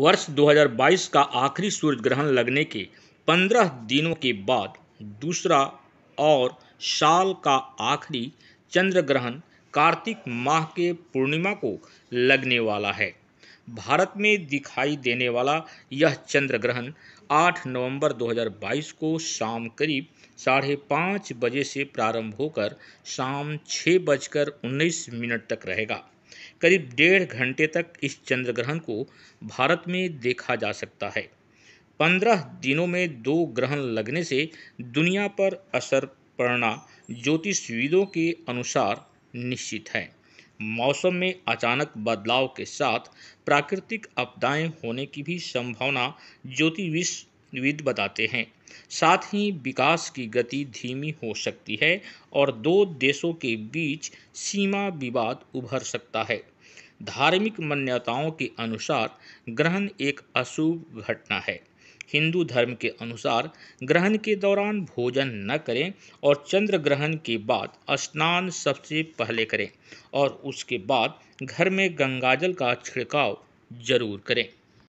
वर्ष 2022 का आखिरी सूर्य ग्रहण लगने के 15 दिनों के बाद दूसरा और साल का आखिरी चंद्र ग्रहण कार्तिक माह के पूर्णिमा को लगने वाला है भारत में दिखाई देने वाला यह चंद्र ग्रहण 8 नवंबर 2022 को शाम करीब साढ़े पाँच बजे से प्रारंभ होकर शाम छः बजकर उन्नीस मिनट तक रहेगा करीब डेढ़ घंटे तक इस चंद्र ग्रहण को भारत में देखा जा सकता है पंद्रह दिनों में दो ग्रहण लगने से दुनिया पर असर पड़ना ज्योतिषविदों के अनुसार निश्चित है मौसम में अचानक बदलाव के साथ प्राकृतिक आपदाएं होने की भी संभावना ज्योतिष विद बताते हैं साथ ही विकास की गति धीमी हो सकती है और दो देशों के बीच सीमा विवाद उभर सकता है धार्मिक मान्यताओं के अनुसार ग्रहण एक अशुभ घटना है हिंदू धर्म के अनुसार ग्रहण के दौरान भोजन न करें और चंद्र ग्रहण के बाद स्नान सबसे पहले करें और उसके बाद घर में गंगाजल का छिड़काव जरूर करें